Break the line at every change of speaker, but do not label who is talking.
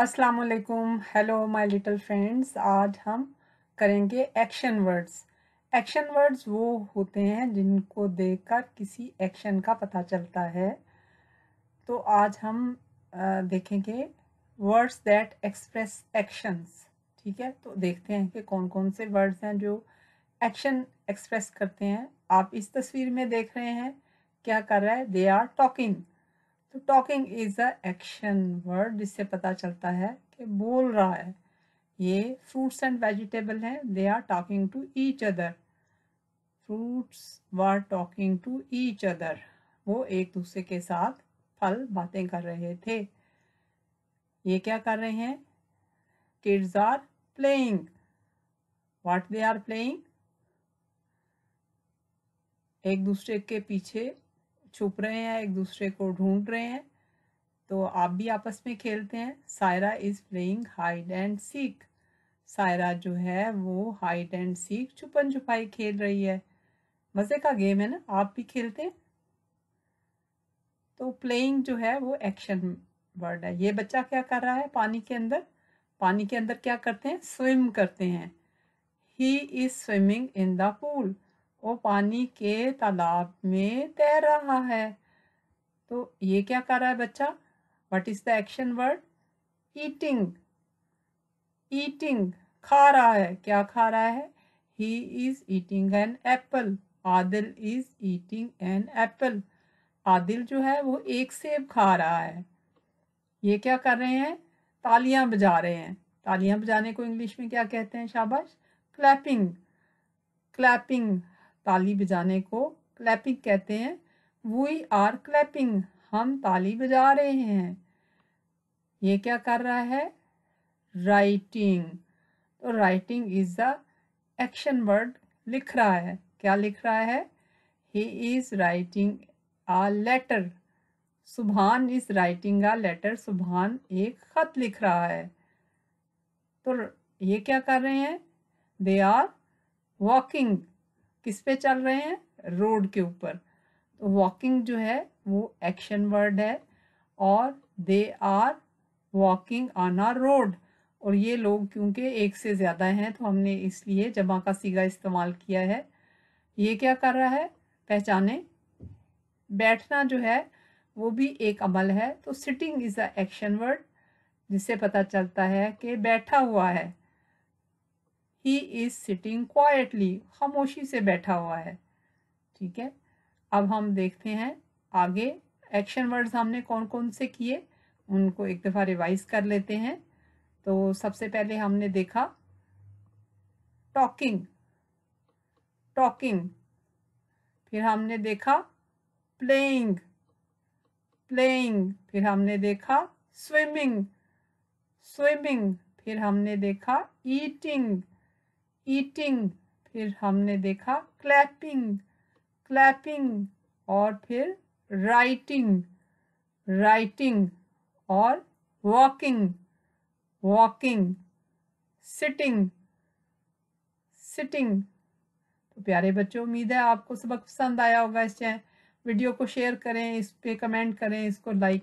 अस्सलाम वालेकुम hello my little friends आज हम करेंगे एक्शन वर्ड्स एक्शन वर्ड्स वो होते हैं जिनको देखकर किसी एक्शन का पता चलता है तो आज हम देखेंगे वर्ड्स दैट एक्सप्रेस एक्शंस ठीक है तो देखते हैं कि कौन कौन से वर्ड्स हैं जो एक्शन एक्सप्रेस करते हैं आप इस तस्वीर में देख रहे हैं क्या कर रहा है दे आर टॉकिंग तो talking is a action word जिससे पता चलता है कि बोल रहा है ये फ्रूट्स एंड वेजिटेबल हैं they are talking to each other fruits were talking to each other वो एक दूसरे के साथ फल बातें कर रहे थे ये क्या कर रहे हैं kids are playing what they are playing एक दूसरे के पीछे छुप रहे हैं एक दूसरे को ढूंढ रहे हैं तो आप भी आपस में खेलते हैं Saira is playing hide and seek Saira जो है वो हाइड एंड सीख छुपन छुपाई खेल रही है मज़े का गेम है ना आप भी खेलते हैं तो प्लेइंग जो है वो एक्शन वर्ड है ये बच्चा क्या कर रहा है पानी के अंदर पानी के अंदर क्या करते हैं स्विम करते हैं he is swimming in the pool वो पानी के तालाब में तैर रहा है तो ये क्या कर रहा है बच्चा what is the action word eating eating खा रहा है क्या खा रहा है he is eating an apple Adil is eating an apple Adil जो है वो एक सेब खा रहा है ये क्या कर रहे हैं तालियां बजा रहे हैं तालियां बजाने को इंग्लिश में क्या कहते हैं शाबाश क्लैपिंग क्लैपिंग ताली बजाने को क्लैपिंग कहते हैं वी आर क्लैपिंग हम ताली बजा रहे हैं ये क्या कर रहा है राइटिंग तो writing is the action word लिख रहा है क्या लिख रहा है he is writing a letter Subhan is writing a letter Subhan एक खत लिख रहा है तो ये क्या कर रहे हैं दे आर वॉकिंग किस पे चल रहे हैं रोड के ऊपर तो वॉकिंग जो है वो एक्शन वर्ड है और they are walking on our road और ये लोग क्योंकि एक से ज़्यादा हैं तो हमने इसलिए जमा का सीगा इस्तेमाल किया है ये क्या कर रहा है पहचाने बैठना जो है वो भी एक अमल है तो sitting is a action word जिससे पता चलता है कि बैठा हुआ है ही इज सिटिंग क्वाइटली खामोशी से बैठा हुआ है ठीक है अब हम देखते हैं आगे एक्शन वर्ड्स हमने कौन कौन से किए उनको एक दफ़ा रिवाइज कर लेते हैं तो सबसे पहले हमने देखा टॉकिंग टॉकिंग फिर हमने देखा प्लेइंग प्लेइंग फिर हमने देखा स्विमिंग स्विमिंग फिर हमने देखा ईटिंग ईटिंग फिर हमने देखा क्लैपिंग क्लैपिंग और फिर राइटिंग राइटिंग और वॉकिंग वॉकिंग सिटिंग सिटिंग तो प्यारे बच्चों उम्मीद है आपको सबक पसंद आया होगा इस वीडियो को शेयर करें इस पे कमेंट करें इसको लाइक